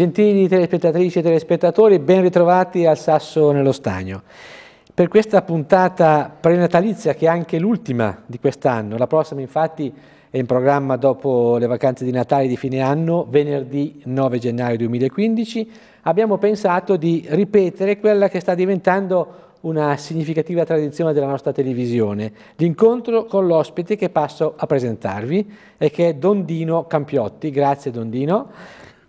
Gentili telespettatrici e telespettatori, ben ritrovati al Sasso nello Stagno. Per questa puntata prenatalizia, che è anche l'ultima di quest'anno, la prossima infatti è in programma dopo le vacanze di Natale di fine anno, venerdì 9 gennaio 2015, abbiamo pensato di ripetere quella che sta diventando una significativa tradizione della nostra televisione, l'incontro con l'ospite che passo a presentarvi e che è Dondino Campiotti. Grazie Dondino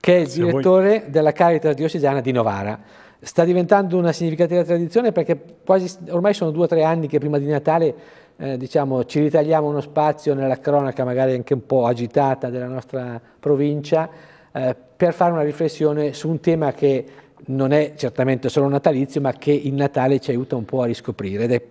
che è il direttore voi... della Caritas diocesana di Novara. Sta diventando una significativa tradizione perché quasi, ormai sono due o tre anni che prima di Natale eh, diciamo, ci ritagliamo uno spazio nella cronaca magari anche un po' agitata della nostra provincia eh, per fare una riflessione su un tema che non è certamente solo natalizio ma che il Natale ci aiuta un po' a riscoprire ed è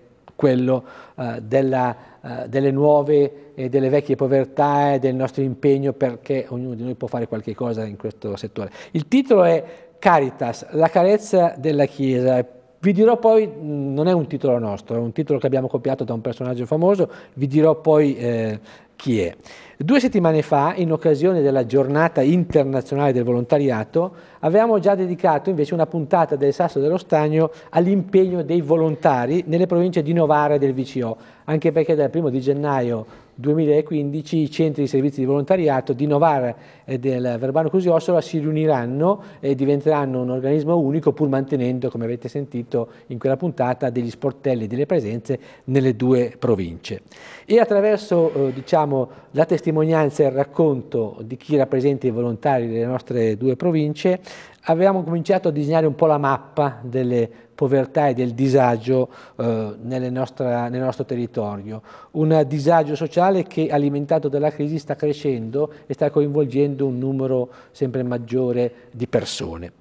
quello eh, della, eh, delle nuove e delle vecchie povertà e del nostro impegno perché ognuno di noi può fare qualche cosa in questo settore. Il titolo è Caritas, la carezza della Chiesa. Vi dirò poi, mm, non è un titolo nostro, è un titolo che abbiamo copiato da un personaggio famoso, vi dirò poi eh, chi è. Due settimane fa, in occasione della giornata internazionale del volontariato, avevamo già dedicato invece una puntata del Sasso dello Stagno all'impegno dei volontari nelle province di Novara e del VCO, anche perché dal primo di gennaio 2015 i centri di servizi di volontariato di Novara e del Verbano Cusiossola si riuniranno e diventeranno un organismo unico pur mantenendo, come avete sentito in quella puntata, degli sportelli e delle presenze nelle due province. E attraverso eh, diciamo, la testimonianza e il racconto di chi rappresenta i volontari delle nostre due province, avevamo cominciato a disegnare un po' la mappa delle povertà e del disagio eh, nostre, nel nostro territorio. Un disagio sociale che alimentato dalla crisi sta crescendo e sta coinvolgendo un numero sempre maggiore di persone.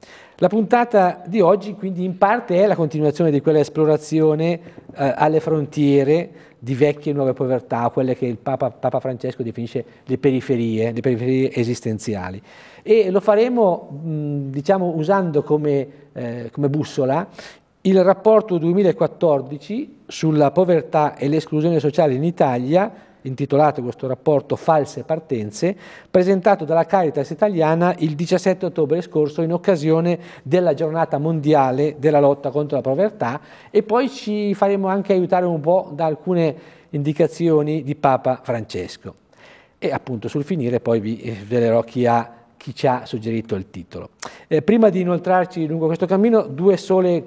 La puntata di oggi quindi in parte è la continuazione di quella esplorazione eh, alle frontiere di vecchie e nuove povertà, quelle che il Papa, Papa Francesco definisce le periferie, le periferie esistenziali. E lo faremo mh, diciamo, usando come, eh, come bussola il rapporto 2014 sulla povertà e l'esclusione sociale in Italia, intitolato questo rapporto False partenze, presentato dalla Caritas italiana il 17 ottobre scorso in occasione della giornata mondiale della lotta contro la povertà e poi ci faremo anche aiutare un po' da alcune indicazioni di Papa Francesco. E appunto sul finire poi vi svelerò chi ha chi ci ha suggerito il titolo. Eh, prima di inoltrarci lungo questo cammino, due sole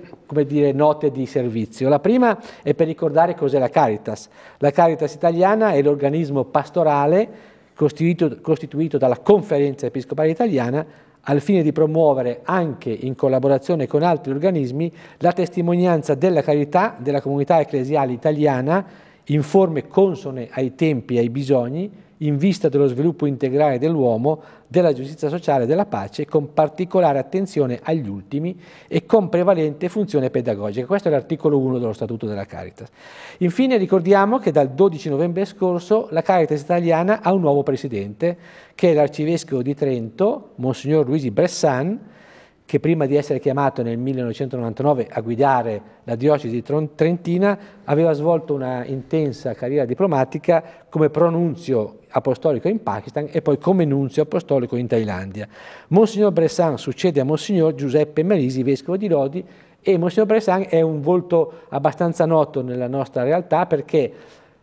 dire, note di servizio. La prima è per ricordare cos'è la Caritas. La Caritas italiana è l'organismo pastorale costituito, costituito dalla Conferenza Episcopale Italiana al fine di promuovere anche in collaborazione con altri organismi la testimonianza della carità della comunità ecclesiale italiana in forme consone ai tempi e ai bisogni in vista dello sviluppo integrale dell'uomo, della giustizia sociale e della pace, con particolare attenzione agli ultimi e con prevalente funzione pedagogica. Questo è l'articolo 1 dello Statuto della Caritas. Infine ricordiamo che dal 12 novembre scorso la Caritas italiana ha un nuovo presidente, che è l'arcivescovo di Trento, Monsignor Luigi Bressan, che prima di essere chiamato nel 1999 a guidare la diocesi trentina aveva svolto una intensa carriera diplomatica come pronunzio apostolico in Pakistan e poi come nunzio apostolico in Thailandia. Monsignor Bressan succede a Monsignor Giuseppe Marisi, vescovo di Lodi, e Monsignor Bressan è un volto abbastanza noto nella nostra realtà perché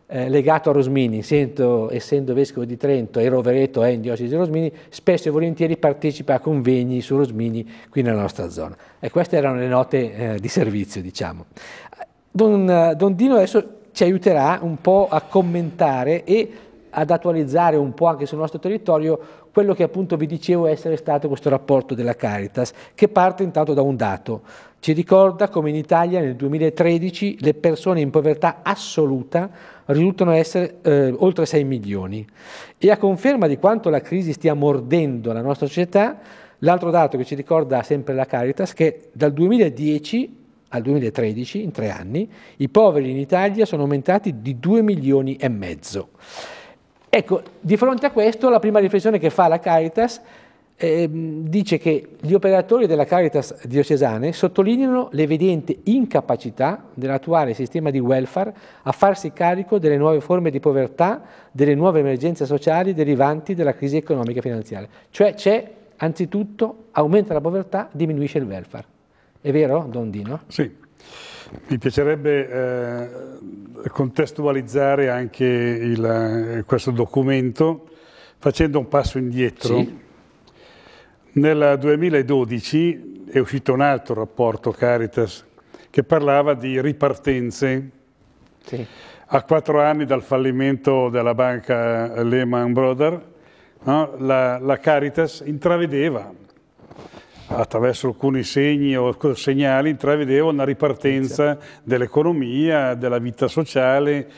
eh, legato a Rosmini, essendo, essendo, vescovo di Trento e Rovereto è eh, in diocesi di Rosmini, spesso e volentieri partecipa a convegni su Rosmini qui nella nostra zona. E queste erano le note eh, di servizio, diciamo. Don, eh, Don Dino adesso ci aiuterà un po' a commentare e ad attualizzare un po' anche sul nostro territorio quello che appunto vi dicevo essere stato questo rapporto della Caritas, che parte intanto da un dato. Ci ricorda come in Italia nel 2013 le persone in povertà assoluta risultano essere eh, oltre 6 milioni. E a conferma di quanto la crisi stia mordendo la nostra società, l'altro dato che ci ricorda sempre la Caritas, è che dal 2010 al 2013, in tre anni, i poveri in Italia sono aumentati di 2 milioni e mezzo. Ecco, di fronte a questo la prima riflessione che fa la Caritas eh, dice che gli operatori della Caritas diocesane sottolineano l'evidente incapacità dell'attuale sistema di welfare a farsi carico delle nuove forme di povertà, delle nuove emergenze sociali derivanti dalla crisi economica e finanziaria. Cioè c'è, anzitutto, aumenta la povertà, diminuisce il welfare. È vero, Don Dino? Sì. Mi piacerebbe eh, contestualizzare anche il, eh, questo documento facendo un passo indietro. Sì. Nel 2012 è uscito un altro rapporto Caritas che parlava di ripartenze. Sì. A quattro anni dal fallimento della banca Lehman Brothers, no, la, la Caritas intravedeva attraverso alcuni segni o segnali intravedevo una ripartenza dell'economia, della vita sociale.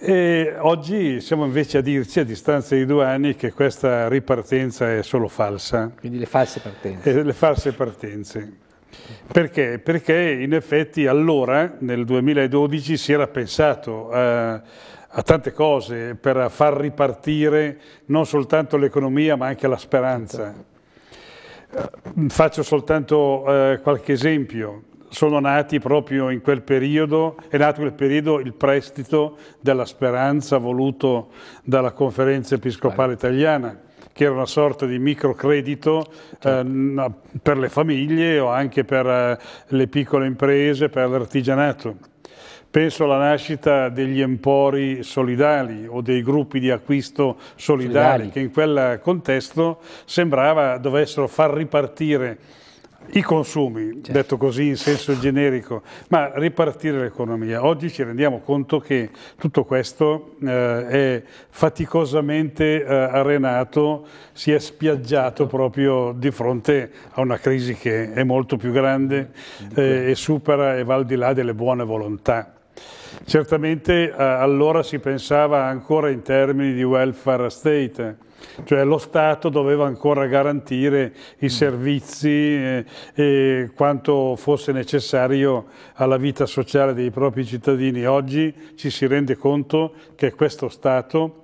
E oggi siamo invece a dirci, a distanza di due anni, che questa ripartenza è solo falsa. Quindi le false partenze. Eh, le false partenze. Perché? Perché in effetti allora, nel 2012, si era pensato a, a tante cose per far ripartire non soltanto l'economia ma anche la speranza. Certo. Eh, faccio soltanto eh, qualche esempio. Sono nati proprio in quel periodo, è nato in quel periodo il prestito della speranza voluto dalla conferenza episcopale certo. italiana, che era una sorta di microcredito certo. eh, per le famiglie o anche per eh, le piccole imprese, per l'artigianato Penso alla nascita degli empori solidali o dei gruppi di acquisto solidali, solidali. che in quel contesto sembrava dovessero far ripartire i consumi, certo. detto così in senso generico, ma ripartire l'economia. Oggi ci rendiamo conto che tutto questo eh, è faticosamente eh, arenato, si è spiaggiato certo. proprio di fronte a una crisi che è molto più grande eh, e supera e va al di là delle buone volontà. Certamente eh, allora si pensava ancora in termini di welfare state, cioè lo Stato doveva ancora garantire i servizi eh, e quanto fosse necessario alla vita sociale dei propri cittadini. Oggi ci si rende conto che questo Stato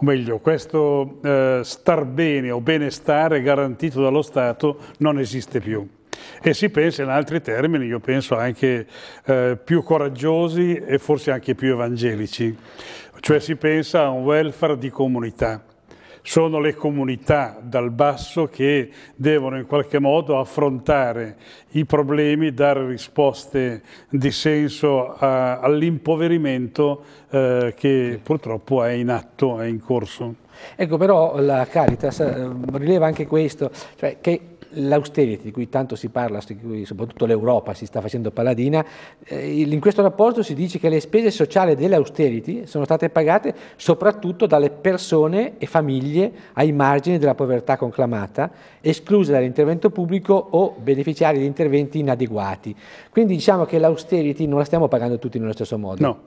o meglio, questo eh, star bene o benestare garantito dallo Stato non esiste più e si pensa in altri termini, io penso anche eh, più coraggiosi e forse anche più evangelici, cioè si pensa a un welfare di comunità. Sono le comunità dal basso che devono in qualche modo affrontare i problemi, dare risposte di senso all'impoverimento eh, che purtroppo è in atto, è in corso. Ecco però la Caritas eh, rileva anche questo, cioè che l'austerity di cui tanto si parla, di cui soprattutto l'Europa si sta facendo paladina, eh, in questo rapporto si dice che le spese sociali dell'austerity sono state pagate soprattutto dalle persone e famiglie ai margini della povertà conclamata, escluse dall'intervento pubblico o beneficiari di interventi inadeguati. Quindi diciamo che l'austerity non la stiamo pagando tutti nello stesso modo. No.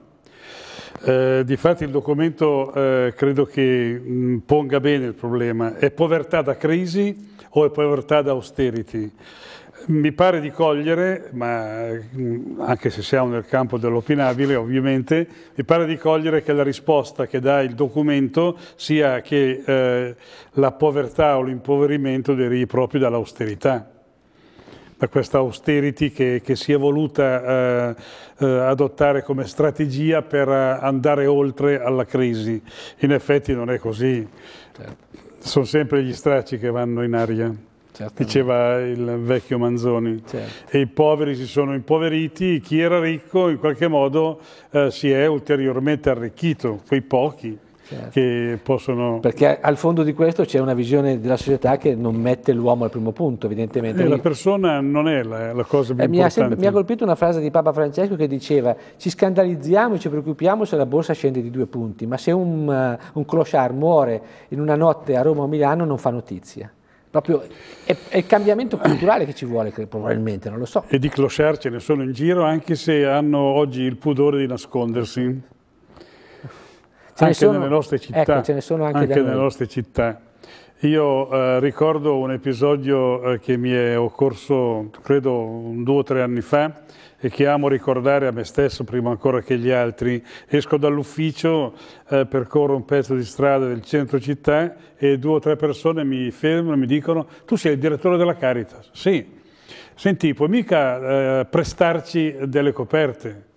Eh, difatti il documento eh, credo che mh, mm, ponga bene il problema. È povertà da crisi, o è povertà da austerity. Mi pare di cogliere, ma mm, anche se siamo nel campo dell'opinabile ovviamente, mi pare di cogliere che la risposta che dà il documento sia che eh, la povertà o l'impoverimento derivi proprio dall'austerità da questa austerity che, che si è voluta eh, eh adottare come strategia per andare oltre alla crisi. In effetti non è così. Certo. Sono sempre gli stracci che vanno in aria. Certamente. diceva il vecchio Manzoni. Certo. E i poveri si sono impoveriti, chi era ricco in qualche modo eh, si è ulteriormente arricchito, quei pochi certo. che possono... Perché al fondo di questo c'è una visione della società che non mette l'uomo al primo punto, evidentemente. Eh, la persona non è la, la cosa più eh, importante. Mi ha, mi ha, colpito una frase di Papa Francesco che diceva ci scandalizziamo e ci preoccupiamo se la borsa scende di due punti, ma se un, eh, un clochard muore in una notte a Roma o Milano non fa notizia. Proprio è, è, il cambiamento culturale che ci vuole, probabilmente, non lo so. E di clochard ce ne sono in giro, anche se hanno oggi il pudore di nascondersi anche sono, nelle nostre ecco, città. Ecco, ce ne sono anche, anche nelle nostre città. Io eh, ricordo un episodio eh, che mi è occorso, credo, un, due o tre anni fa e che amo ricordare a me stesso prima ancora che agli altri. Esco dall'ufficio, eh, percorro un pezzo di strada del centro città e due o tre persone mi fermano e mi dicono tu sei il direttore della Caritas. Sì. Senti, puoi mica eh, prestarci delle coperte?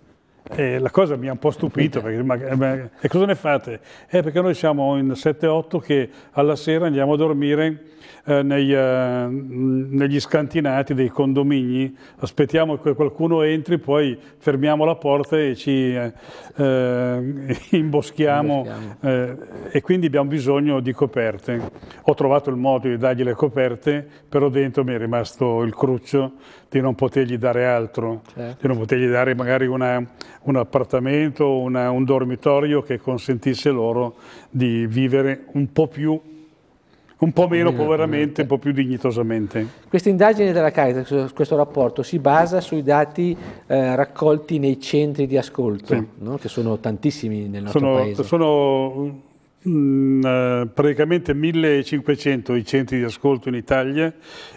E la cosa mi ha un po' stupito, perché, ma, ma, e cosa ne fate? Eh, perché noi siamo in 7-8 che alla sera andiamo a dormire eh, nei, eh, negli scantinati dei condomini, aspettiamo che qualcuno entri, poi fermiamo la porta e ci eh, eh, imboschiamo eh, e quindi abbiamo bisogno di coperte. Ho trovato il modo di dargli le coperte, però dentro mi è rimasto il cruccio di non potergli dare altro, certo. di non potergli dare magari una, un appartamento, una, un dormitorio che consentisse loro di vivere un po' più un po' meno poveramente, un po' più dignitosamente. Questa indagine della Caritas, questo rapporto, si basa sui dati eh, raccolti nei centri di ascolto, sì. no? che sono tantissimi nel nostro sono, paese. Sono mh, mm, eh, praticamente 1500 i centri di ascolto in Italia,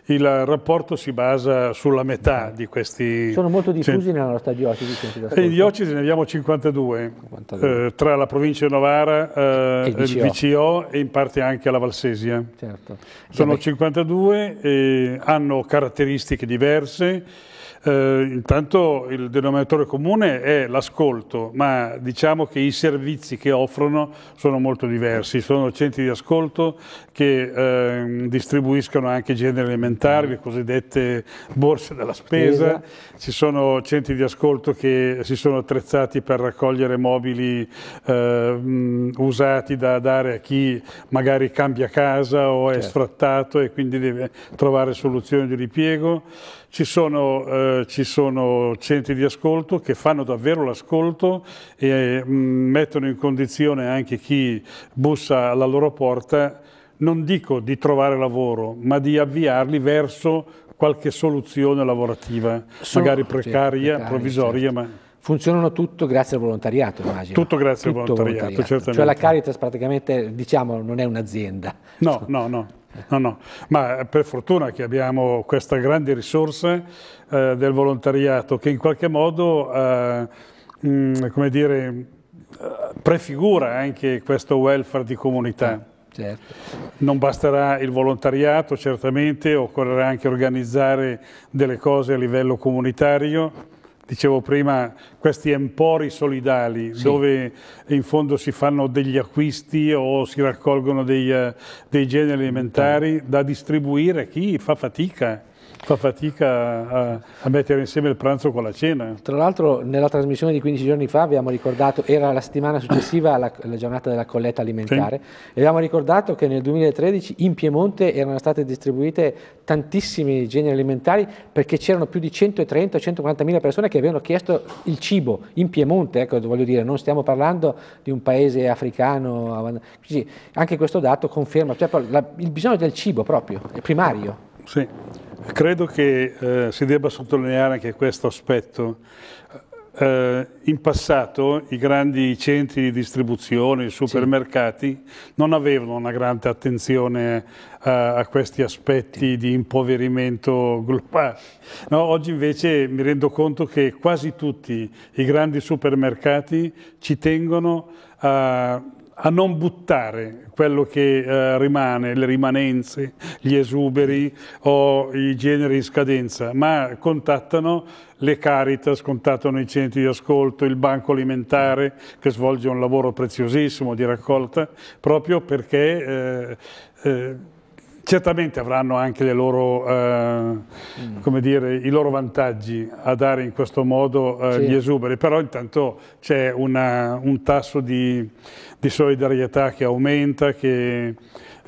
il rapporto si basa sulla metà di questi... Sono molto diffusi nella nostra diocesi i centri di eh, ascolto? In diocesi ne abbiamo 52, 52. Eh, tra la provincia di Novara, eh, il, VCO. il, VCO. e in parte anche la Valsesia. Certo. Sono 52, eh, hanno caratteristiche diverse eh, intanto il denominatore comune è l'ascolto, ma diciamo che i servizi che offrono sono molto diversi, sono centri di ascolto che eh, distribuiscono anche generi alimentari, le cosiddette borse della spesa, ci sono centri di ascolto che si sono attrezzati per raccogliere mobili eh, usati da dare a chi magari cambia casa o è certo. sfrattato e quindi deve trovare soluzioni di ripiego, ci sono eh, ci sono centri di ascolto che fanno davvero l'ascolto e mh, mm, mettono in condizione anche chi bussa alla loro porta, non dico di trovare lavoro, ma di avviarli verso qualche soluzione lavorativa, Solo, magari precaria, precaria provvisoria, certo. ma funzionano tutto grazie al volontariato, immagino. Tutto grazie tutto al volontariato, volontariato, certamente. Cioè la Caritas praticamente, diciamo, non è un'azienda. No, no, no. No, no, ma per fortuna che abbiamo questa grande risorsa eh, del volontariato che in qualche modo, eh, mh, mm, come dire, eh, prefigura anche questo welfare di comunità. Ah, certo. Non basterà il volontariato, certamente, occorrerà anche organizzare delle cose a livello comunitario dicevo prima, questi empori solidali sì. dove in fondo si fanno degli acquisti o si raccolgono dei, eh, dei generi alimentari da distribuire a chi fa fatica fa fatica a, a, mettere insieme il pranzo con la cena. Tra l'altro nella trasmissione di 15 giorni fa abbiamo ricordato, era la settimana successiva alla, alla giornata della colletta alimentare, sì. e abbiamo ricordato che nel 2013 in Piemonte erano state distribuite tantissimi generi alimentari perché c'erano più di 130-140 mila persone che avevano chiesto il cibo in Piemonte, ecco voglio dire, non stiamo parlando di un paese africano, anche questo dato conferma, cioè, il bisogno del cibo proprio, è primario. Sì, credo che eh, si debba sottolineare anche questo aspetto. Eh, eh in passato i grandi centri di distribuzione, i supermercati, sì. non avevano una grande attenzione eh, a questi aspetti di impoverimento globale. No, oggi invece mi rendo conto che quasi tutti i grandi supermercati ci tengono a a non buttare quello che eh, rimane, le rimanenze, gli esuberi o i generi in scadenza, ma contattano le Caritas, contattano i centri di ascolto, il banco alimentare che svolge un lavoro preziosissimo di raccolta proprio perché eh, eh, certamente avranno anche loro, eh, mm. dire, i loro vantaggi a dare in questo modo eh, sì. gli esuberi, però intanto c'è un tasso di, di, solidarietà che aumenta, che,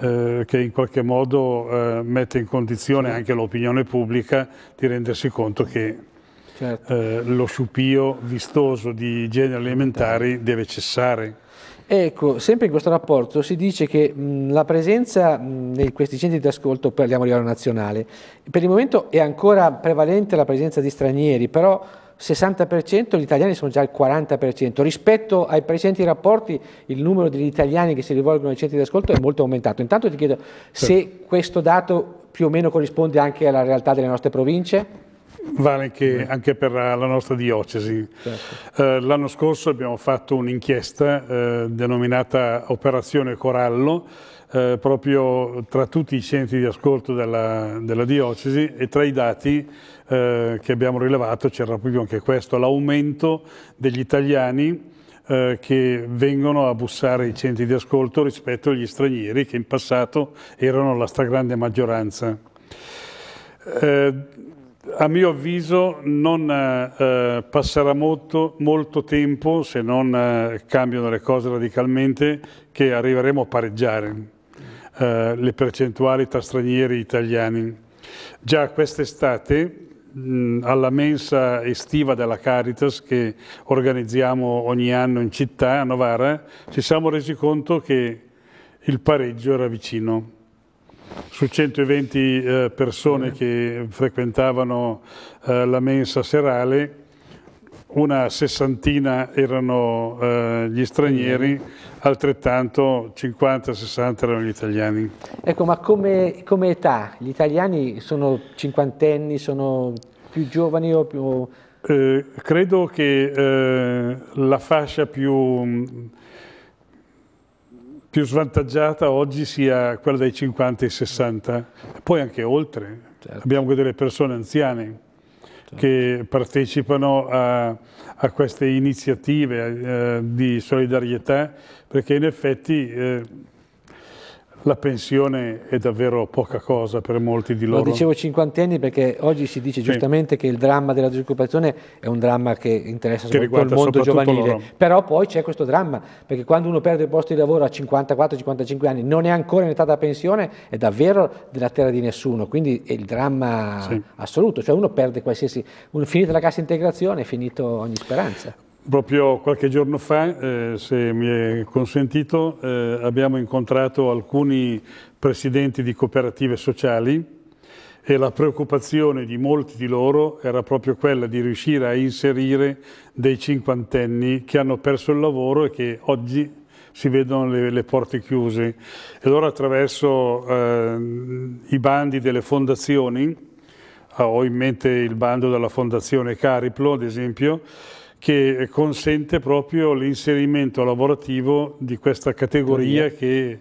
eh, che in qualche modo eh, mette in condizione sì. anche l'opinione pubblica di rendersi conto che certo. Eh, lo sciupio vistoso di generi alimentari deve cessare. Ecco, sempre in questo rapporto si dice che mh, la presenza mh, in questi centri di ascolto, parliamo a livello nazionale, per il momento è ancora prevalente la presenza di stranieri, però 60%, gli italiani sono già al 40%. Rispetto ai presenti rapporti, il numero degli italiani che si rivolgono ai centri di ascolto è molto aumentato. Intanto ti chiedo sì. se questo dato più o meno corrisponde anche alla realtà delle nostre province? vale anche, anche, per la nostra diocesi. Certo. Eh, l'anno scorso abbiamo fatto un'inchiesta eh, denominata Operazione Corallo, eh, proprio tra tutti i centri di ascolto della, della diocesi e tra i dati eh, che abbiamo rilevato c'era proprio anche questo, l'aumento degli italiani eh, che vengono a bussare i centri di ascolto rispetto agli stranieri che in passato erano la stragrande maggioranza. Eh, a mio avviso non eh, eh, passerà molto, molto, tempo, se non eh, cambiano le cose radicalmente, che arriveremo a pareggiare eh, le percentuali tra stranieri e italiani. Già quest'estate, alla mensa estiva della Caritas che organizziamo ogni anno in città, a Novara, ci siamo resi conto che il pareggio era vicino su 120 eh, persone che frequentavano eh, la mensa serale, una sessantina erano eh, gli stranieri, altrettanto 50-60 erano gli italiani. Ecco, ma come, come, età? Gli italiani sono cinquantenni, sono più giovani o più... Eh, credo che eh, la fascia più più svantaggiata oggi sia quella dei 50 e 60, poi anche oltre. Certo. Abbiamo delle persone anziane certo. che partecipano a, a queste iniziative eh, di solidarietà, perché in effetti eh, la pensione è davvero poca cosa per molti di loro. Lo dicevo cinquantenni perché oggi si dice giustamente sì. che il dramma della disoccupazione è un dramma che interessa che soprattutto il mondo soprattutto giovanile, loro. però poi c'è questo dramma, perché quando uno perde il posto di lavoro a 54-55 anni non è ancora in età da pensione, è davvero della terra di nessuno, quindi è il dramma sì. assoluto, cioè uno perde qualsiasi, un, finita la cassa integrazione è finito ogni speranza. Proprio qualche giorno fa, eh, se mi è consentito, eh, abbiamo incontrato alcuni presidenti di cooperative sociali e la preoccupazione di molti di loro era proprio quella di riuscire a inserire dei cinquantenni che hanno perso il lavoro e che oggi si vedono le, le, porte chiuse. E allora attraverso eh, i bandi delle fondazioni, ah, ho in mente il bando della fondazione Cariplo ad esempio, che consente proprio l'inserimento lavorativo di questa categoria che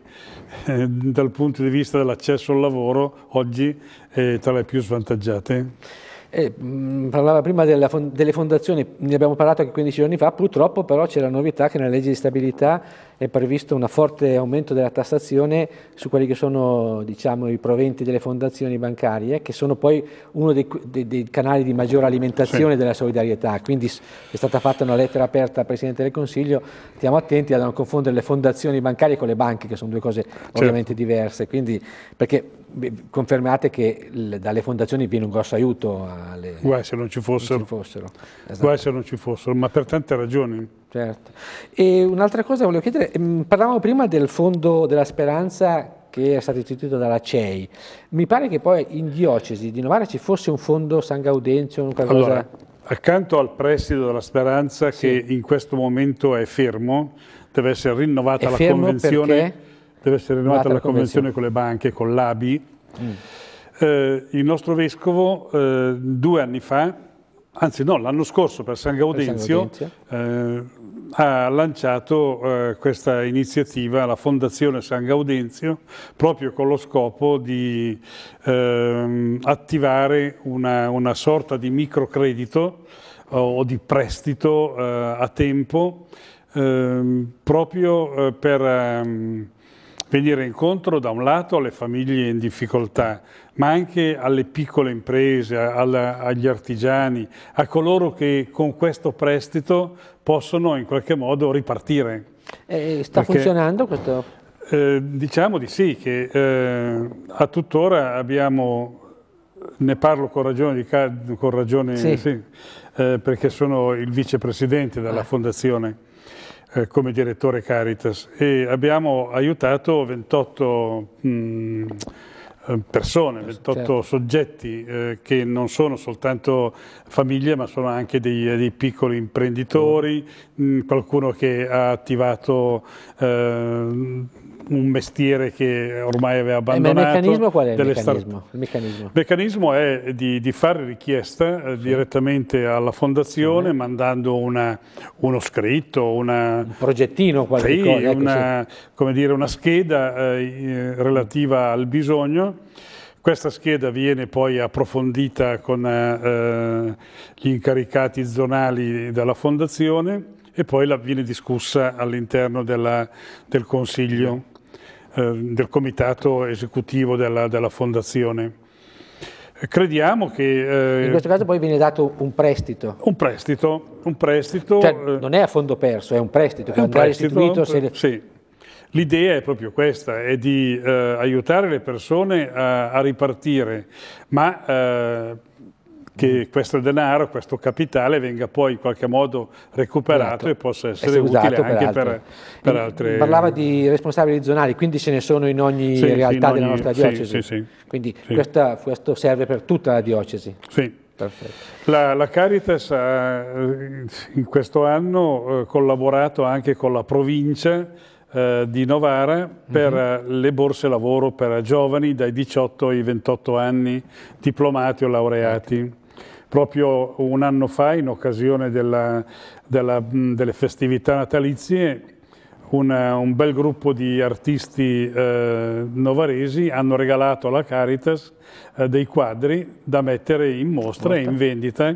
eh, dal punto di vista dell'accesso al lavoro oggi è tra le più svantaggiate. Eh, mh, mm, parlava prima della, delle fondazioni, ne abbiamo parlato anche 15 giorni fa, purtroppo però c'è la novità che nella legge di stabilità è previsto un forte aumento della tassazione su quelli che sono diciamo, i proventi delle fondazioni bancarie, che sono poi uno dei, dei, dei canali di maggiore alimentazione sì. della solidarietà. Quindi è stata fatta una lettera aperta al Presidente del Consiglio, stiamo attenti a non confondere le fondazioni bancarie con le banche, che sono due cose certo. ovviamente diverse. Quindi, perché confermate che dalle fondazioni viene un grosso aiuto alle... Guai se non ci fossero. Non ci fossero. Esatto. Guai se non ci fossero, ma per tante ragioni. Certo. E un'altra cosa volevo chiedere, ehm, parlavamo prima del Fondo della Speranza che è stato istituito dalla CEI. Mi pare che poi in diocesi di Novara ci fosse un fondo San Gaudenzio, un qualcosa... Allora, accanto al prestito della Speranza sì. che in questo momento è fermo, deve essere rinnovata la convenzione, deve essere rinnovata la convenzione con le banche, con l'ABI. Mm. Eh, il nostro vescovo eh, due anni fa anzi no, l'anno scorso per San Gaudenzio, per San Gaudenzio. Eh, ha lanciato eh, questa iniziativa la Fondazione San Gaudenzio proprio con lo scopo di eh, attivare una, una, sorta di microcredito eh, o di prestito eh, a tempo ehm, proprio eh, per ehm, venire incontro da un lato alle famiglie in difficoltà ma anche alle piccole imprese, alla, agli artigiani, a coloro che con questo prestito possono in qualche modo ripartire. E sta Perché, funzionando questo? Eh, diciamo di sì, che eh, a tuttora abbiamo ne parlo con ragione, di, con ragione sì. Sì, eh, perché sono il vicepresidente della ah. fondazione eh, come direttore Caritas e abbiamo aiutato 28 mh, mm, eh, persone, 28 certo. soggetti eh, che non sono soltanto famiglie ma sono anche dei, eh, dei piccoli imprenditori, mm. mh, qualcuno che ha attivato eh, un mestiere che ormai aveva abbandonato. Eh, ma il meccanismo qual è il meccanismo? il meccanismo? meccanismo? è di, di fare richiesta eh, sì. direttamente alla fondazione sì. mandando una, uno scritto, una, un progettino, qualche sì, ecco, una, come dire, una scheda eh, eh, relativa al bisogno. Questa scheda viene poi approfondita con eh, gli incaricati zonali della fondazione e poi la viene discussa all'interno del Consiglio. Eh, del comitato esecutivo della, della fondazione. Eh, crediamo che... Eh, in questo caso poi viene dato un prestito. Un prestito, un prestito. Cioè, eh, non è a fondo perso, è un prestito che un andrà prestito, restituito se... Sì. L'idea è proprio questa, è di eh, aiutare le persone a, a ripartire, ma eh, che questo denaro, questo capitale venga poi in qualche modo recuperato esatto. e possa essere Esse esatto, utile anche per, altre. Per, per altre... Parlava di responsabili zonali, quindi ce ne sono in ogni sì, realtà sì, in ogni... della nostra diocesi. Sì, sì, sì. quindi questa, questo serve per tutta la diocesi. Sì. La, la, Caritas ha in questo anno eh, collaborato anche con la provincia eh, di Novara per uh mhm. -huh. le borse lavoro per giovani dai 18 ai 28 anni, diplomati o laureati. Proprio un anno fa, in occasione della, della, delle festività natalizie, una, un bel gruppo di artisti eh, novaresi hanno regalato alla Caritas eh, dei quadri da mettere in mostra e in vendita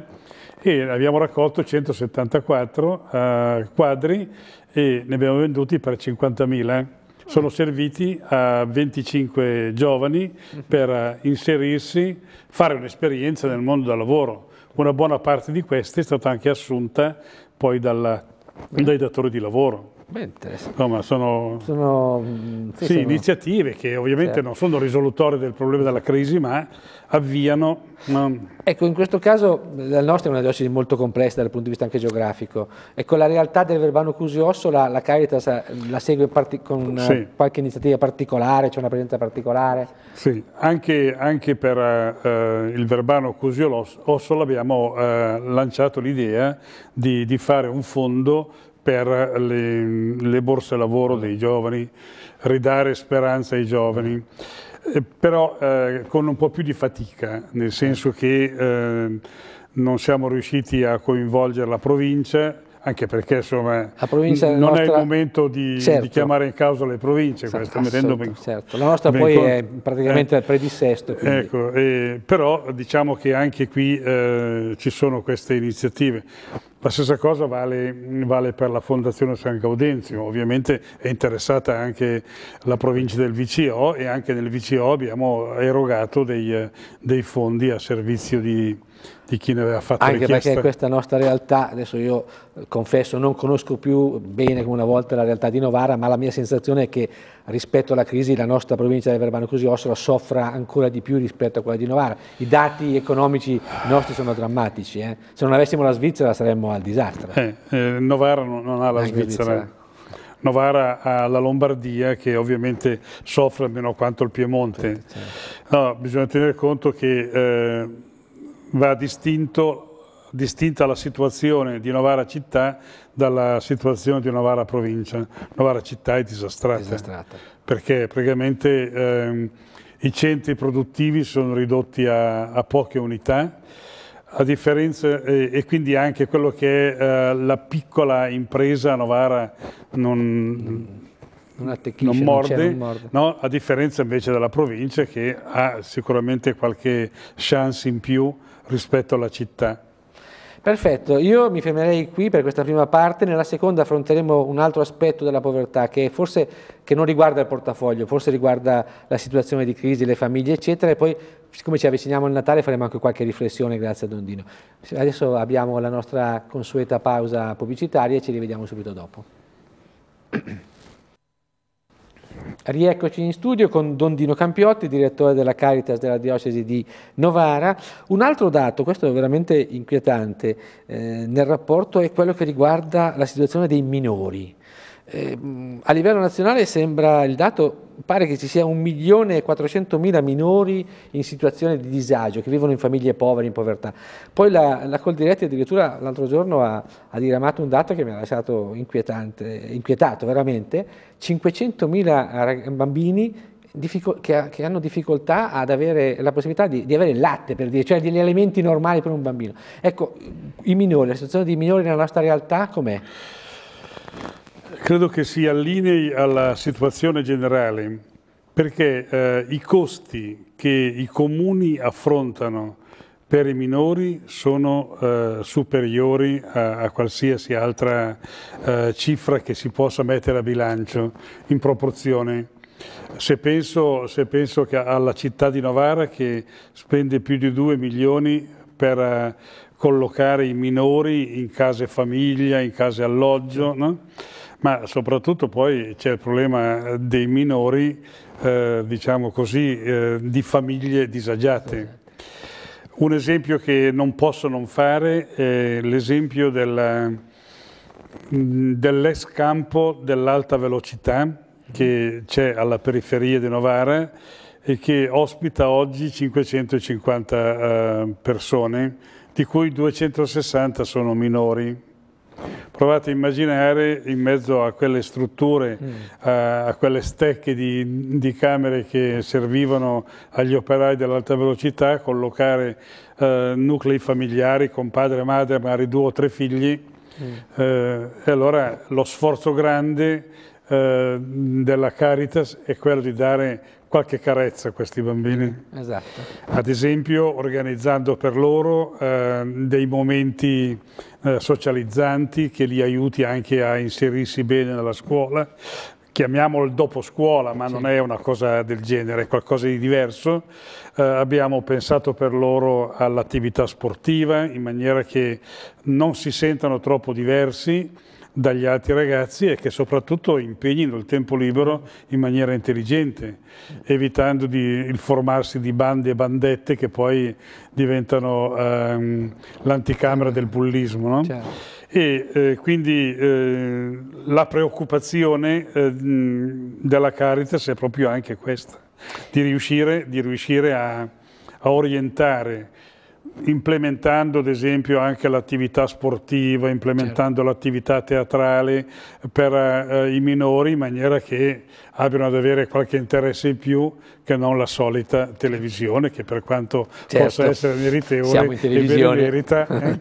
e abbiamo raccolto 174 eh, quadri e ne abbiamo venduti per 50.000 sono serviti a 25 giovani per inserirsi, fare un'esperienza nel mondo del lavoro. Una buona parte di queste è stata anche assunta poi dalla, dai datori di lavoro. Beh, no, sono, sono, mm, sì, sì, sono, iniziative che ovviamente certo. non sono risolutorie del problema della crisi, ma avviano. Non... Ecco, in questo caso la nostra è una diocesi molto complessa dal punto di vista anche geografico. Ecco, la realtà del Verbano Cusio la, la Caritas eh, la segue con eh, sì. qualche iniziativa particolare, c'è una presenza particolare? Sì, anche, anche per uh, il Verbano Cusio Osso l'abbiamo uh, lanciato l'idea di, di fare un fondo per le, le borse lavoro dei giovani, ridare speranza ai giovani, eh, però eh, con un po' più di fatica, nel senso che eh, non siamo riusciti a coinvolgere la provincia, anche perché insomma, non nostra... è il momento di, certo. di, chiamare in causa le province, certo, sta mettendo ben, certo. la nostra ben poi con... è praticamente eh, predissesto. Ecco, eh, però diciamo che anche qui eh, ci sono queste iniziative. La stessa cosa vale, vale per la Fondazione San Gaudenzio, ovviamente è interessata anche la provincia del VCO e anche nel VCO abbiamo erogato dei, dei fondi a servizio di, di chi ne aveva fatto Anche richiesta. Anche perché questa nostra realtà, adesso io confesso non conosco più bene come una volta la realtà di Novara, ma la mia sensazione è che rispetto alla crisi la nostra provincia del Verbano Crusi Ossola soffra ancora di più rispetto a quella di Novara. I dati economici nostri sono drammatici, eh? se non avessimo la Svizzera saremmo al disastro. Eh, eh, Novara non ha la Anche Svizzera. Eh. Svizzera. Novara ha la Lombardia che ovviamente soffre almeno quanto il Piemonte. Certo, certo. No, bisogna tenere conto che eh, va distinto distinta la situazione di Novara città dalla situazione di Novara provincia. Novara città è disastrata, disastrata. perché praticamente ehm, i centri produttivi sono ridotti a, a poche unità a differenza eh, e quindi anche quello che è eh, la piccola impresa Novara non, non, non morde, non morde. No, a differenza invece della provincia che ha sicuramente qualche chance in più rispetto alla città. Perfetto, io mi fermerei qui per questa prima parte, nella seconda affronteremo un altro aspetto della povertà che forse che non riguarda il portafoglio, forse riguarda la situazione di crisi, le famiglie eccetera e poi siccome ci avviciniamo al Natale faremo anche qualche riflessione grazie a Don Dino. Adesso abbiamo la nostra consueta pausa pubblicitaria e ci rivediamo subito dopo. Rieccoci in studio con Don Dino Campiotti, direttore della Caritas della diocesi di Novara. Un altro dato, questo è veramente inquietante, eh, nel rapporto è quello che riguarda la situazione dei minori. Eh, a livello nazionale sembra il dato, pare che ci sia 1.400.000 minori in situazione di disagio, che vivono in famiglie povere, in povertà. Poi la, la Coldiretti addirittura l'altro giorno ha, ha, diramato un dato che mi ha lasciato inquietante, inquietato veramente, 500.000 bambini che, che, hanno difficoltà ad avere la possibilità di, di avere il latte, per dire, cioè degli alimenti normali per un bambino. Ecco, i minori, la situazione dei minori nella nostra realtà com'è? credo che si allinei alla situazione generale, perché eh, i costi che i comuni affrontano per i minori sono eh, superiori a, a, qualsiasi altra eh, cifra che si possa mettere a bilancio in proporzione. Se penso, se penso alla città di Novara che spende più di 2 milioni per eh, collocare i minori in case famiglia, in case alloggio, no? ma soprattutto poi c'è il problema eh, dei minori, eh, diciamo così, eh, di famiglie disagiate. Un esempio che non posso non fare è l'esempio dell'ex campo dell'alta velocità che c'è alla periferia di Novara e che ospita oggi 550 eh, persone, di cui 260 sono minori, Provate a immaginare in mezzo a quelle strutture, mm. a, eh, a, quelle stecche di, di, camere che servivano agli operai dell'alta velocità, collocare eh, nuclei familiari con padre e madre, magari due o tre figli. Mm. Eh, e allora lo sforzo grande eh, della Caritas è quello di dare qualche carezza a questi bambini. Esatto. Ad esempio organizzando per loro eh, dei momenti eh, socializzanti che li aiuti anche a inserirsi bene nella scuola, chiamiamolo il dopo scuola, ma sì. non è una cosa del genere, è qualcosa di diverso. Eh, abbiamo pensato per loro all'attività sportiva in maniera che non si sentano troppo diversi dagli altri ragazzi e che soprattutto impegnino il tempo libero in maniera intelligente, evitando di, il formarsi di bande e bandette che poi diventano ehm, l'anticamera del bullismo. No? Certo e eh, quindi eh, la preoccupazione eh, della Caritas è proprio anche questa, di riuscire, di riuscire a, a, orientare implementando ad esempio anche l'attività sportiva, implementando certo. l'attività teatrale per eh, i minori in maniera che abbiano ad avere qualche interesse in più che non la solita televisione che per quanto certo. possa essere meritevole e merita eh,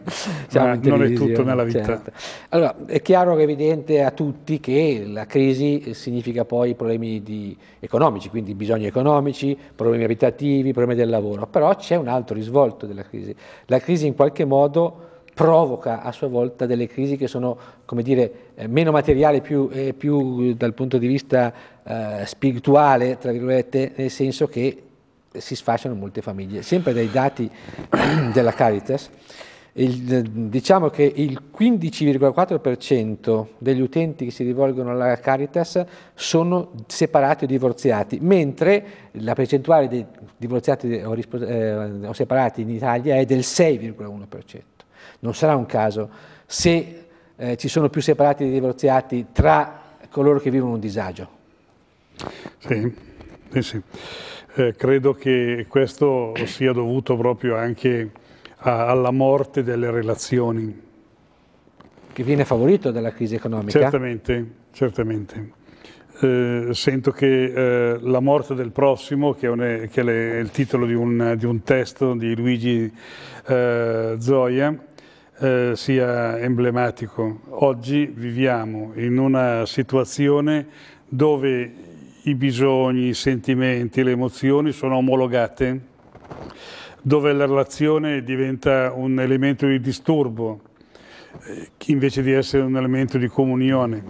ma non è tutto nella vita. Certo. Allora è chiaro che è evidente a tutti che la crisi significa poi problemi economici, quindi bisogni economici, problemi abitativi, problemi del lavoro, però c'è un altro risvolto della crisi. La crisi in qualche modo provoca a sua volta delle crisi che sono come dire, eh, meno materiali più, eh, più dal punto di vista eh, spirituale, tra virgolette, nel senso che si sfasciano molte famiglie. Sempre dai dati della Caritas, il, diciamo che il 15,4% degli utenti che si rivolgono alla Caritas sono separati o divorziati, mentre la percentuale dei divorziati o, eh, o separati in Italia è del 6,1% non sarà un caso se eh, ci sono più separati e divorziati tra coloro che vivono un disagio. Sì, sì, sì. Eh, credo che questo sia dovuto proprio anche a, alla morte delle relazioni. Che viene favorito dalla crisi economica? Certamente, certamente. Eh, sento che eh, La morte del prossimo, che è, un, che è il titolo di un, di un testo di Luigi eh, Zoia, eh, sia emblematico. Oggi viviamo in una situazione dove i bisogni, i sentimenti, le emozioni sono omologate, dove la relazione diventa un elemento di disturbo eh, invece di essere un elemento di comunione.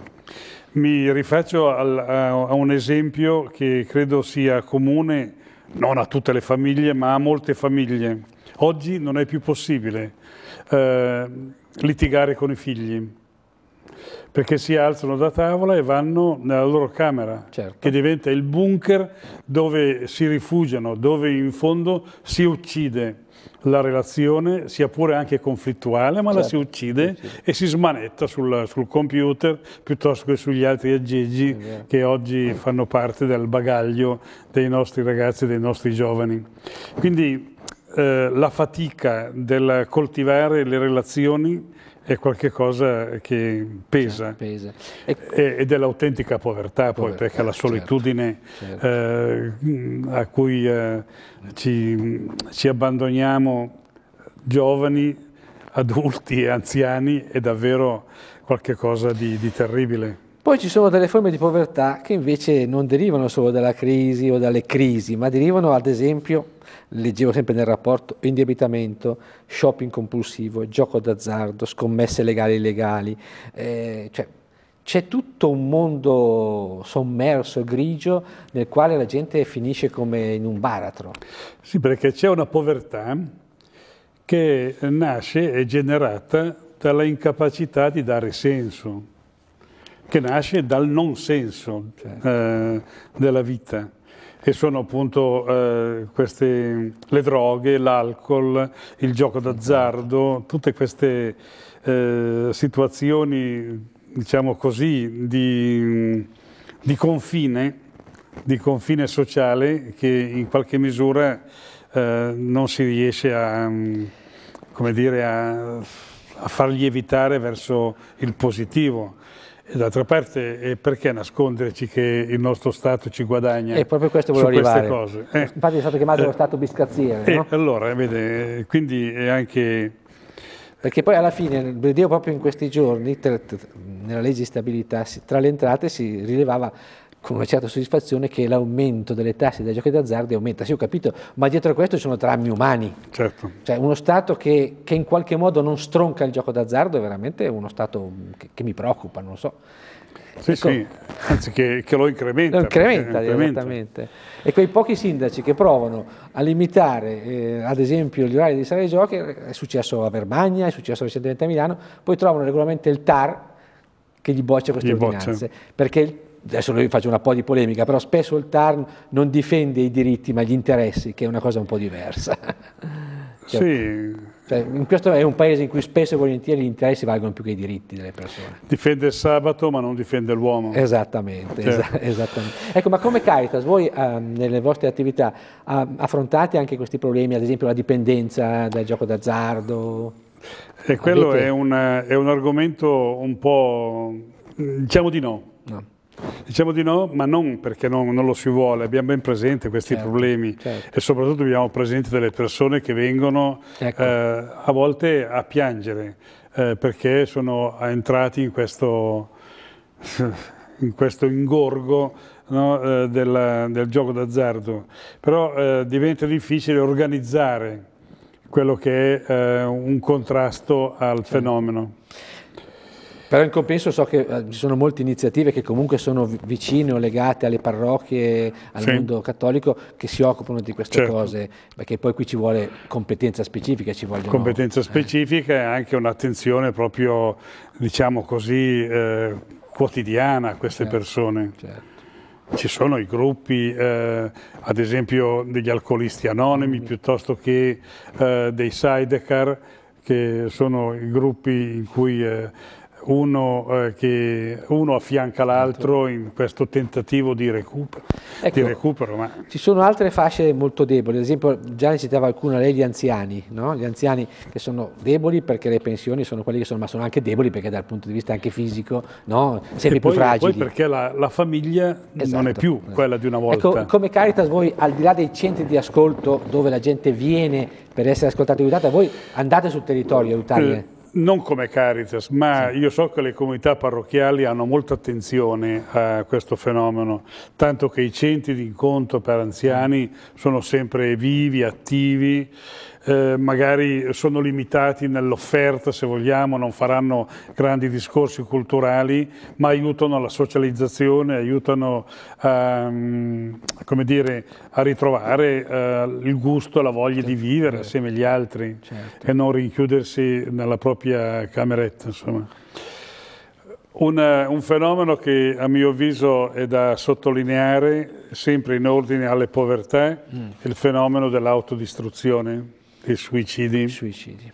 Mi rifaccio al, a, a un esempio che credo sia comune non a tutte le famiglie, ma a molte famiglie Oggi non è più possibile eh, litigare con i figli, perché si alzano da tavola e vanno nella loro camera, certo. che diventa il bunker dove si rifugiano, dove in fondo si uccide la relazione, sia pure anche conflittuale, ma certo. la si uccide, sì, e si smanetta sul, sul, computer piuttosto che sugli altri aggeggi che oggi fanno parte del bagaglio dei nostri ragazzi, dei nostri giovani. Quindi eh, la fatica del coltivare le relazioni è qualcosa che pesa, cioè, pesa. E... ed è l'autentica povertà, povertà poi perché la certo, solitudine certo, certo. Eh, a cui eh, ci, ci abbandoniamo giovani, adulti e anziani è davvero qualcosa di, di terribile. Poi ci sono delle forme di povertà che invece non derivano solo dalla crisi o dalle crisi, ma derivano ad esempio leggevo sempre nel rapporto indebitamento, shopping compulsivo, gioco d'azzardo, scommesse legali e illegali, eh, cioè c'è tutto un mondo sommerso, grigio, nel quale la gente finisce come in un baratro. Sì, perché c'è una povertà che nasce e è generata dalla incapacità di dare senso, che nasce dal non senso certo. eh, della vita e sono appunto eh, queste, le droghe, l'alcol, il gioco d'azzardo, tutte queste eh, situazioni, diciamo così, di, di, confine, di confine sociale che in qualche misura eh, non si riesce a, come dire, a, a far lievitare verso il positivo D'altra parte, eh, perché nasconderci che il nostro Stato ci guadagna e proprio questo su arrivare. queste cose? Eh, Infatti è stato chiamato eh, lo Stato biscazziere. Eh, no? Allora, vede, quindi è anche... Perché poi alla fine, vedevo proprio in questi giorni, tra, tra, nella legge di stabilità, si, tra le entrate si rilevava con una certa soddisfazione che l'aumento delle tasse dei giochi d'azzardo aumenta. Sì, ho capito, ma dietro a questo ci sono drammi umani. Certo. Cioè, uno Stato che, che, in qualche modo non stronca il gioco d'azzardo è veramente uno Stato mm, che, che mi preoccupa, non lo so. Sì, ecco, sì, anzi che, che lo incrementa. Lo incrementa, esattamente. E quei pochi sindaci che provano a limitare, eh, ad esempio, gli orari di sale giochi, eh, è successo a Vermagna, è successo recentemente a Milano, poi trovano regolarmente il TAR che gli boccia queste gli ordinanze, boccia. perché adesso lui faccio un po' di polemica, però spesso il TARN non difende i diritti ma gli interessi, che è una cosa un po' diversa. cioè, sì. Cioè, questo è un paese in cui spesso e volentieri gli interessi valgono più che i diritti delle persone. Difende il sabato ma non difende l'uomo. Esattamente, certo. es esattamente. Ecco, ma come Caritas voi eh, nelle vostre attività eh, affrontate anche questi problemi, ad esempio la dipendenza dal gioco d'azzardo? E quello Avete... è, una, è un argomento un po'... diciamo di no. Diciamo di no, ma non perché non, non lo si vuole, abbiamo ben presente questi certo, problemi certo. e soprattutto abbiamo presente delle persone che vengono ecco. eh, a volte a piangere eh, perché sono entrati in questo, in questo ingorgo no, eh, del, del, gioco d'azzardo, però eh, diventa difficile organizzare quello che è eh, un contrasto al certo. fenomeno. Però in compenso so che eh, ci sono molte iniziative che comunque sono vicine o legate alle parrocchie, al sì. mondo cattolico, che si occupano di queste certo. cose, perché poi qui ci vuole competenza specifica. Ci vogliono, competenza eh. specifica eh. e anche un'attenzione proprio, diciamo così, eh, quotidiana a queste certo. persone. Certo. Ci sono i gruppi, eh, ad esempio, degli alcolisti anonimi, mm. piuttosto che eh, dei sidecar, che sono i gruppi in cui uno, eh, che uno affianca l'altro certo. in questo tentativo di recupero. Ecco, di recupero ma... Ci sono altre fasce molto deboli, ad esempio già ne citava alcune lei gli anziani, no? gli anziani che sono deboli perché le pensioni sono quelle che sono, ma sono anche deboli perché dal punto di vista anche fisico no? sempre poi, più fragili. Poi perché la, la famiglia esatto, non è esatto, più esatto. quella di una ecco, volta. Ecco, come Caritas voi al di là dei centri di ascolto dove la gente viene per essere ascoltata e aiutata, voi andate sul territorio a aiutarle? Eh non come Caritas, ma sì. io so che le comunità parrocchiali hanno molta attenzione a questo fenomeno, tanto che i centri di incontro per anziani mm. sono sempre vivi, attivi eh, magari sono limitati nell'offerta se vogliamo, non faranno grandi discorsi culturali, ma aiutano alla socializzazione, aiutano a, ehm, dire, a ritrovare eh, il gusto e la voglia certo. di vivere certo. assieme agli altri certo. e non rinchiudersi nella propria cameretta. Insomma. Un, un, fenomeno che a mio avviso è da sottolineare sempre in ordine alle povertà, mm. è il fenomeno dell'autodistruzione e suicidi. suicidi.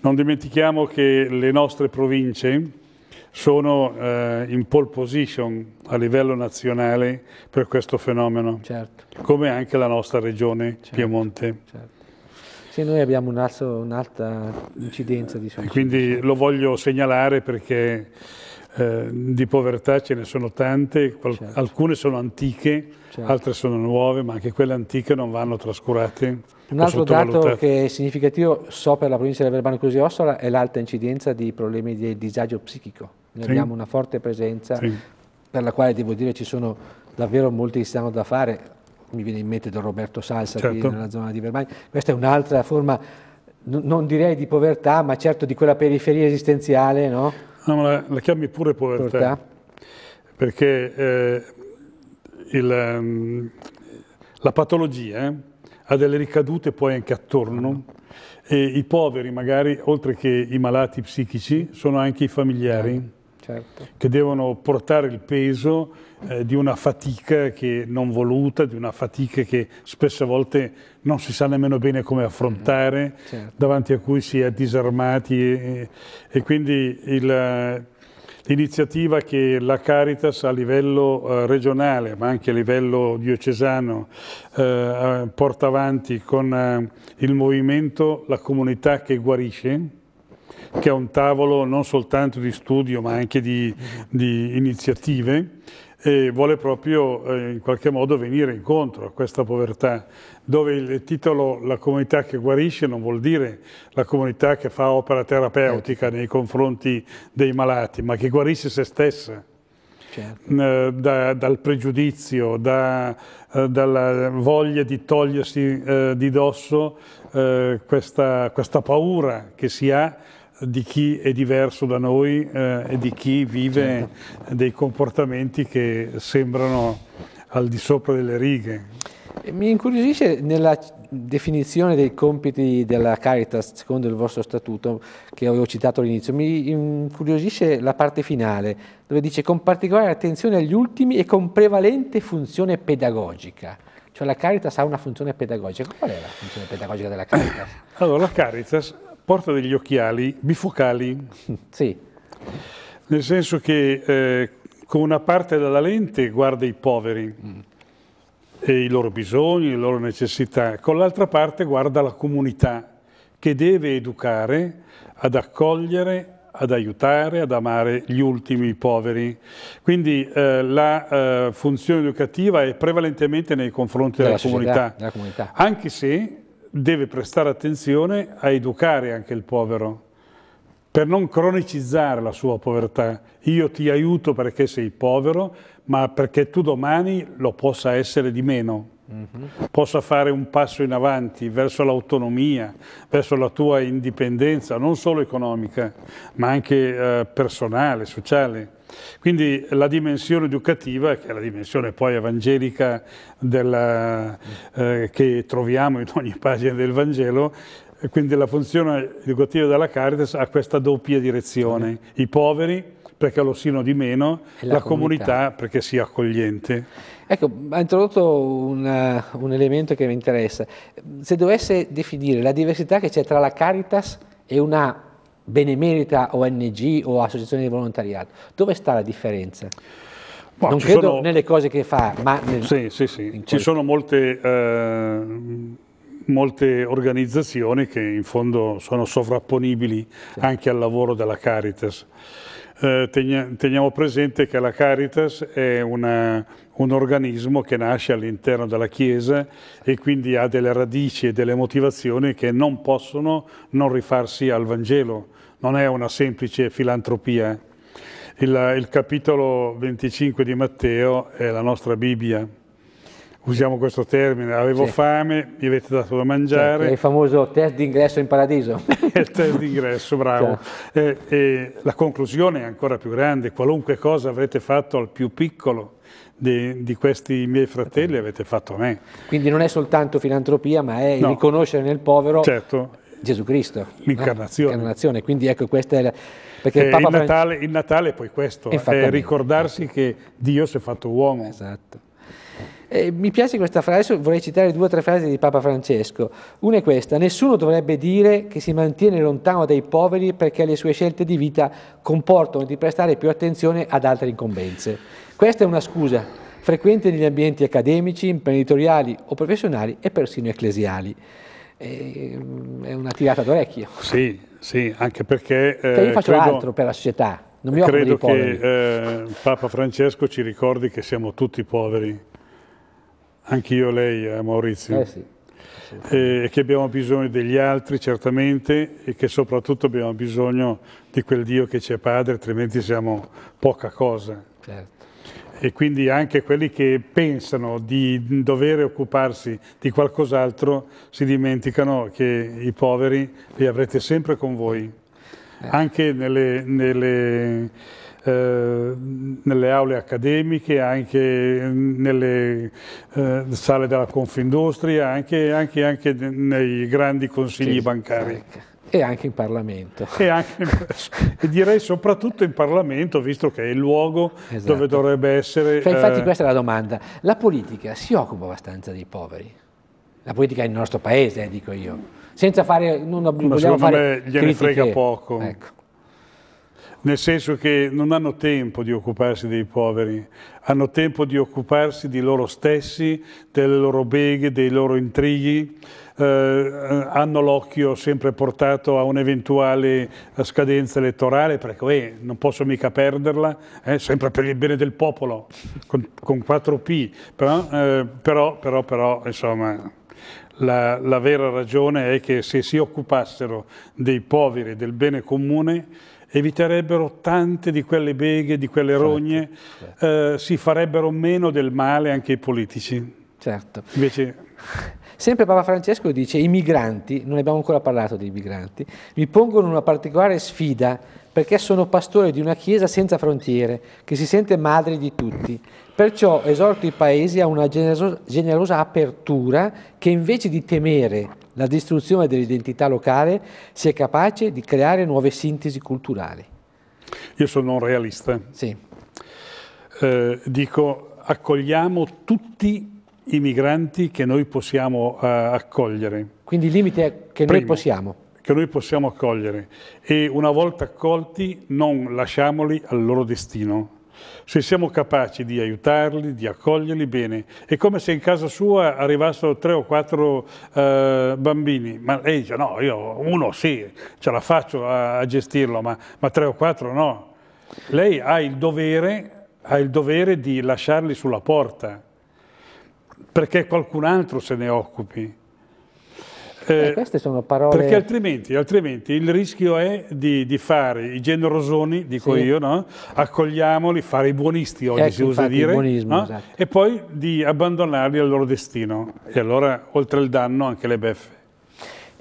Non dimentichiamo che le nostre province sono eh, in pole position a livello nazionale per questo fenomeno, certo. come anche la nostra regione certo, Piemonte. Certo. Sì, noi abbiamo un'alta incidenza di suicidi. Quindi lo voglio segnalare perché eh, di povertà ce ne sono tante, certo. alcune sono antiche, certo. altre sono nuove, ma anche quelle antiche non vanno trascurate. Un altro dato che è significativo, so per la provincia di Verbano Crusi Ossola, è l'alta incidenza di problemi di disagio psichico. Ne sì. abbiamo una forte presenza, sì. per la quale devo dire ci sono davvero molti che stanno da fare. Mi viene in mente Don Roberto Salsa certo. qui nella zona di Verbano. Questa è un'altra forma, non direi di povertà, ma certo di quella periferia esistenziale, no? No, la, la, chiami pure povertà, povertà. perché eh, il, ehm, la patologia eh, ha delle ricadute poi anche attorno e i poveri magari, oltre che i malati psichici, sono anche i familiari. Certo. che devono portare il peso eh, di una fatica che non voluta, di una fatica che spesso a volte non si sa nemmeno bene come affrontare, certo. davanti a cui si è disarmati e, e quindi il, l'iniziativa che la Caritas a livello eh, regionale, ma anche a livello diocesano, eh, porta avanti con eh, il movimento La comunità che guarisce, che è un tavolo non soltanto di studio ma anche di, di iniziative e vuole proprio eh, in qualche modo venire incontro a questa povertà, dove il titolo La comunità che guarisce non vuol dire la comunità che fa opera terapeutica certo. nei confronti dei malati, ma che guarisce se stessa. Certo. Mm, eh, da, dal pregiudizio, da, eh, dalla voglia di togliersi eh, di dosso eh, questa, questa paura che si ha di chi è diverso da noi eh, e di chi vive certo. dei comportamenti che sembrano al di sopra delle righe. Mi incuriosisce nella definizione dei compiti della Caritas secondo il vostro statuto che avevo citato all'inizio, mi incuriosisce la parte finale dove dice con particolare attenzione agli ultimi e con prevalente funzione pedagogica. Cioè la Caritas ha una funzione pedagogica. Qual è la funzione pedagogica della Caritas? Allora la Caritas porta degli occhiali bifocali. Sì. Nel senso che eh, con una parte della lente guarda i poveri mm. e i loro bisogni, le loro necessità, con l'altra parte guarda la comunità che deve educare ad accogliere, ad aiutare, ad amare gli ultimi, i poveri. Quindi eh, la eh, funzione educativa è prevalentemente nei confronti della, della, società, comunità, della comunità, anche se deve prestare attenzione a educare anche il povero, per non cronicizzare la sua povertà. Io ti aiuto perché sei povero, ma perché tu domani lo possa essere di meno, mm -hmm. possa fare un passo in avanti verso l'autonomia, verso la tua indipendenza, non solo economica, ma anche eh, personale, sociale. Quindi la dimensione educativa, che è la dimensione poi evangelica della, eh, che troviamo in ogni pagina del Vangelo, quindi la funzione educativa della Caritas ha questa doppia direzione, i poveri perché lo siano di meno, la, la comunità. comunità. perché sia accogliente. Ecco, ha introdotto un, eh, un elemento che mi interessa. Se dovesse definire la diversità che c'è tra la Caritas e una benemerita ONG o associazione di volontariato. Dove sta la differenza? Boh, non credo sono... nelle cose che fa, ma... Nel... Sì, sì, sì. Quel... Ci sono molte, eh, molte, organizzazioni che in fondo sono sovrapponibili sì. anche al lavoro della Caritas. Eh, teniamo presente che la Caritas è una un organismo che nasce all'interno della Chiesa e quindi ha delle radici e delle motivazioni che non possono non rifarsi al Vangelo. Non è una semplice filantropia. Il, il capitolo 25 di Matteo è la nostra Bibbia. Usiamo questo termine, avevo sì. fame, mi avete dato da mangiare. Sì, certo, il famoso test d'ingresso in paradiso. il test d'ingresso, bravo. Sì. Certo. E, e la conclusione è ancora più grande, qualunque cosa avrete fatto al più piccolo, di, di, questi miei fratelli avete fatto a me. Quindi non è soltanto filantropia, ma è no. riconoscere nel povero certo. Gesù Cristo. L'incarnazione. No? L'incarnazione. Quindi ecco, questa è la... Perché eh, il, Papa il, Natale, Franci... il Natale è poi questo, è eh, ricordarsi che Dio si è fatto uomo. Esatto. Eh, mi piace questa frase, vorrei citare due o tre frasi di Papa Francesco. Una è questa, nessuno dovrebbe dire che si mantiene lontano dai poveri perché le sue scelte di vita comportano di prestare più attenzione ad altre incombenze. Questa è una scusa frequente negli ambienti accademici, imprenditoriali o professionali e persino ecclesiali. Eh, è una tirata d'orecchio. Sì, sì, anche perché... Cioè, eh, io faccio credo... altro per la società. Non mi credo che eh, Papa Francesco ci ricordi che siamo tutti poveri anche Anch'io lei, eh, Maurizio. Eh sì. E che abbiamo bisogno degli altri certamente e che soprattutto abbiamo bisogno di quel Dio che ci è padre, altrimenti siamo poca cosa. Certo. E quindi anche quelli che pensano di dover occuparsi di qualcos'altro si dimenticano che i poveri li avrete sempre con voi, eh. anche nelle, nelle eh, nelle aule accademiche, anche nelle eh, sale della Confindustria, anche, anche, anche nei grandi consigli sì, bancari. E anche in Parlamento. E, anche, e, direi soprattutto in Parlamento, visto che è il luogo esatto. dove dovrebbe essere... Cioè, infatti eh... questa è la domanda. La politica si occupa abbastanza dei poveri? La politica nel nostro paese, eh, dico io. Senza fare... Non, Ma secondo fare me gliene critiche. frega poco. Ecco nel senso che non hanno tempo di occuparsi dei poveri, hanno tempo di occuparsi di loro stessi, delle loro beghe, dei loro intrighi, eh, hanno l'occhio sempre portato a un'eventuale scadenza elettorale, perché eh, non posso mica perderla, eh, sempre per il bene del popolo, con, con 4P, però, eh, però, però, però insomma la, la vera ragione è che se si occupassero dei poveri, del bene comune, eviterebbero tante di quelle beghe, di quelle certo, rogne, certo, Eh, si farebbero meno del male anche i politici. Certo. Invece... Sempre Papa Francesco dice i migranti, non abbiamo ancora parlato dei migranti, mi pongono una particolare sfida perché sono pastore di una Chiesa senza frontiere, che si sente madre di tutti. Perciò esorto i paesi a una generosa apertura che invece di temere la distruzione dell'identità locale sia capace di creare nuove sintesi culturali. Io sono un realista. Sì. Eh, dico, accogliamo tutti i migranti che noi possiamo eh, accogliere. Quindi il limite è che Primo. noi possiamo che noi possiamo accogliere e una volta accolti non lasciamoli al loro destino. Se siamo capaci di aiutarli, di accoglierli bene, è come se in casa sua arrivassero tre o quattro eh, bambini, ma lei dice no, io uno sì, ce la faccio a, a gestirlo, ma, ma tre o quattro no. Lei ha il dovere, ha il dovere di lasciarli sulla porta perché qualcun altro se ne occupi eh, eh, queste sono parole... Perché altrimenti, altrimenti il rischio è di, di, fare i generosoni, dico sì. io, no? accogliamoli, fare i buonisti, oggi ecco, si usa dire, no? esatto. e poi di abbandonarli al loro destino. E allora, oltre al danno, anche le beffe.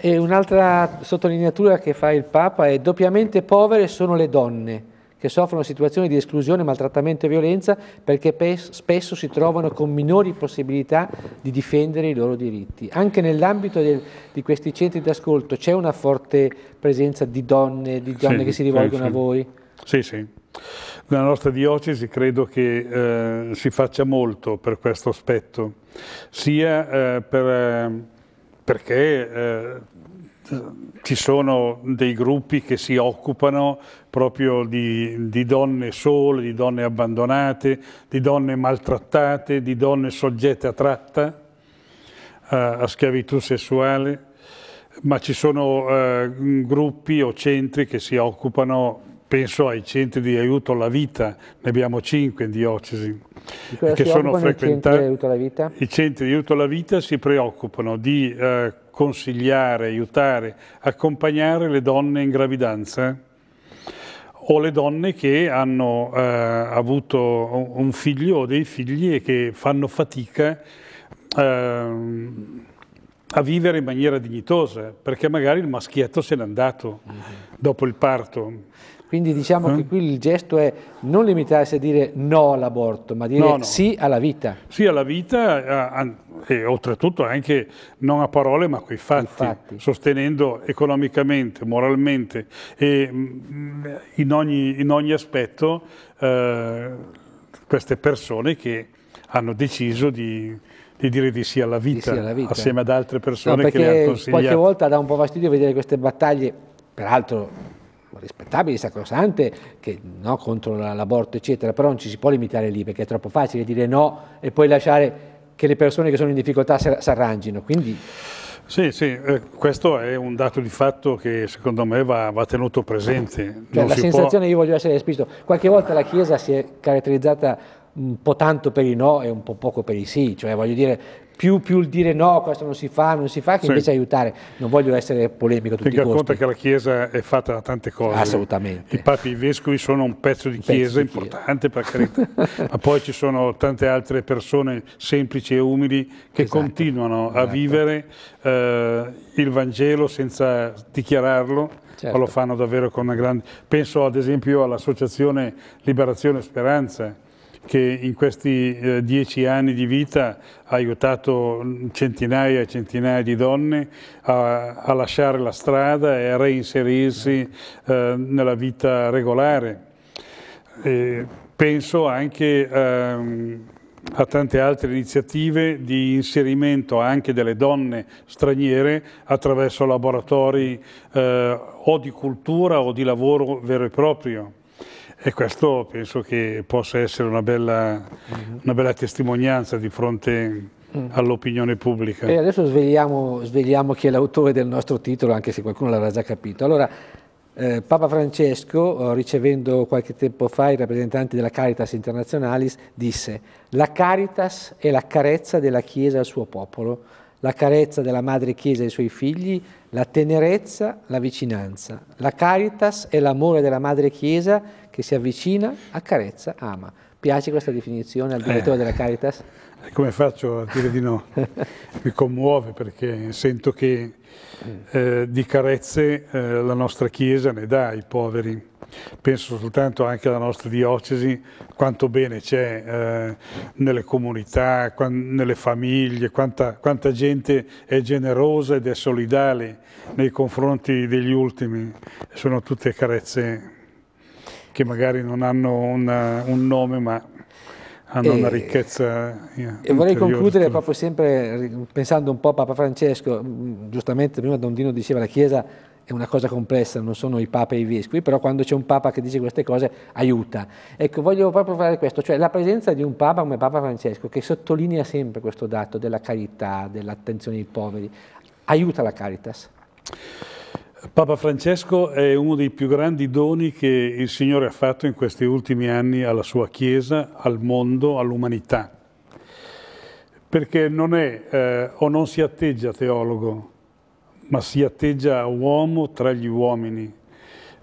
E un'altra sottolineatura che fa il Papa è doppiamente povere sono le donne che soffrono situazioni di esclusione, maltrattamento e violenza perché spesso si trovano con minori possibilità di difendere i loro diritti. Anche nell'ambito di questi centri d'ascolto c'è una forte presenza di donne, di donne sì, che si rivolgono sì, a voi? Sì, sì. Nella nostra diocesi credo che eh, si faccia molto per questo aspetto, sia eh, per, eh, perché eh, ci sono dei gruppi che si occupano proprio di, di, donne sole, di donne abbandonate, di donne maltrattate, di donne soggette a tratta, a, a schiavitù sessuale, ma ci sono eh, gruppi o centri che si occupano penso ai centri di aiuto alla vita, ne abbiamo cinque in diocesi, che sono frequentati. I centri di aiuto alla vita si preoccupano di eh, consigliare, aiutare, accompagnare le donne in gravidanza? o le donne che hanno eh, avuto un figlio o dei figli e che fanno fatica eh, a vivere in maniera dignitosa, perché magari il maschietto se n'è andato mm -hmm. dopo il parto. Quindi diciamo mm. che qui il gesto è non limitarsi a dire no all'aborto, ma dire no, no. sì alla vita. Sì alla vita a, eh, a, e oltretutto anche non a parole ma coi fatti, fatti. sostenendo economicamente, moralmente e mh, mm, in, ogni, in, ogni, aspetto eh, queste persone che hanno deciso di, di dire di sì alla vita, sì alla vita. assieme ad altre persone no, che le hanno consigliato. Qualche volta dà un po' fastidio vedere queste battaglie, peraltro rispettabile, sacrosante, che, no, contro l'aborto, eccetera, però non ci si può limitare lì perché è troppo facile dire no e poi lasciare che le persone che sono in difficoltà si arrangino. Quindi... Sì, sì, eh, questo è un dato di fatto che secondo me va, va tenuto presente. Cioè, la sensazione, può... io voglio essere esplicito, qualche volta la Chiesa si è caratterizzata un po' tanto per i no e un po' poco per i sì, cioè voglio dire più, più il dire no, questo non si fa, non si fa, che sì. invece aiutare. Non voglio essere polemico a tutti Tenga i costi. conto che la Chiesa è fatta da tante cose. Assolutamente. I papi e i vescovi sono un pezzo di un Chiesa pezzo di importante, per carità, ma poi ci sono tante altre persone semplici e umili che esatto. continuano esatto. a vivere eh, il Vangelo senza dichiararlo. Certo. lo fanno davvero con una grande... Penso ad esempio all'associazione Liberazione e Speranza, che in questi eh, dieci anni di vita ha aiutato centinaia e centinaia di donne a, a lasciare la strada e a reinserirsi eh, nella vita regolare. E penso anche ehm, a tante altre iniziative di inserimento anche delle donne straniere attraverso laboratori eh, o di cultura o di lavoro vero e proprio. E questo penso che possa essere una bella, mhm. una bella testimonianza di fronte mm. all'opinione pubblica. E adesso svegliamo, svegliamo chi è l'autore del nostro titolo, anche se qualcuno l'avrà già capito. Allora, eh, Papa Francesco, eh, ricevendo qualche tempo fa i rappresentanti della Caritas Internationalis, disse «La Caritas è la carezza della Chiesa al suo popolo» la carezza della Madre Chiesa ai suoi figli, la tenerezza, la vicinanza. La caritas è l'amore della Madre Chiesa che si avvicina, accarezza, ama. Piace questa definizione al direttore eh, della Caritas? Come faccio a dire di no? Mi commuove perché sento che eh, di carezze eh, la nostra Chiesa ne dà ai poveri. Penso soltanto anche alla nostra diocesi, quanto bene c'è eh, nelle comunità, nelle famiglie, quanta, quanta, gente è generosa ed è solidale nei confronti degli ultimi. Sono tutte carezze che magari non hanno una, un nome, ma hanno e, una ricchezza. Eh, e vorrei concludere tutto. proprio sempre pensando un po' a Papa Francesco, mm, giustamente prima Don Dino diceva la Chiesa è una cosa complessa, non sono i papi e i vescovi, però quando c'è un papa che dice queste cose aiuta. Ecco, voglio proprio fare questo, cioè la presenza di un papa come Papa Francesco che sottolinea sempre questo dato della carità, dell'attenzione ai poveri, aiuta la Caritas. Papa Francesco è uno dei più grandi doni che il Signore ha fatto in questi ultimi anni alla sua Chiesa, al mondo, all'umanità, perché non è eh, o non si atteggia teologo, ma si atteggia uomo tra gli uomini.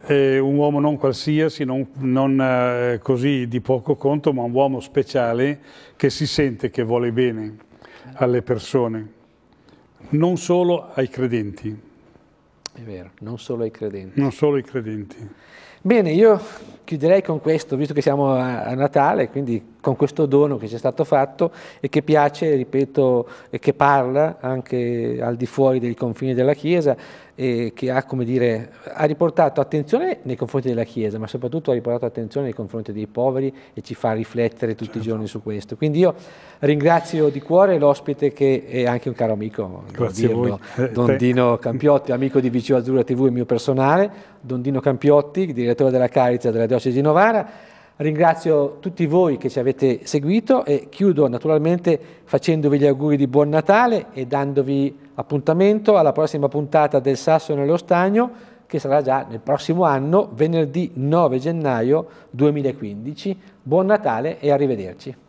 Eh, un uomo non qualsiasi, non, non eh, così di poco conto, ma un uomo speciale che si sente che vuole bene alle persone, non solo ai credenti. È vero, non solo ai credenti. Non solo ai credenti. Bene, io chiuderei con questo, visto che siamo a, a Natale, quindi con questo dono che ci è stato fatto e che piace, ripeto, e che parla anche al di fuori dei confini della Chiesa eh, che ha, dire, ha, riportato attenzione nei confronti della Chiesa, ma soprattutto ha riportato attenzione nei confronti dei poveri e ci fa riflettere tutti certo. i giorni su questo. Quindi io ringrazio di cuore l'ospite che è anche un caro amico, Grazie dirlo, eh, Don Dino Campiotti, amico di Vicino Azzurra TV e mio personale, Don Dino Campiotti, direttore della Caritas della Diocesi di Novara Ringrazio tutti voi che ci avete seguito e chiudo naturalmente facendovi gli auguri di buon Natale e dandovi appuntamento alla prossima puntata del Sasso nello Stagno che sarà già nel prossimo anno, venerdì 9 gennaio 2015. Buon Natale e arrivederci.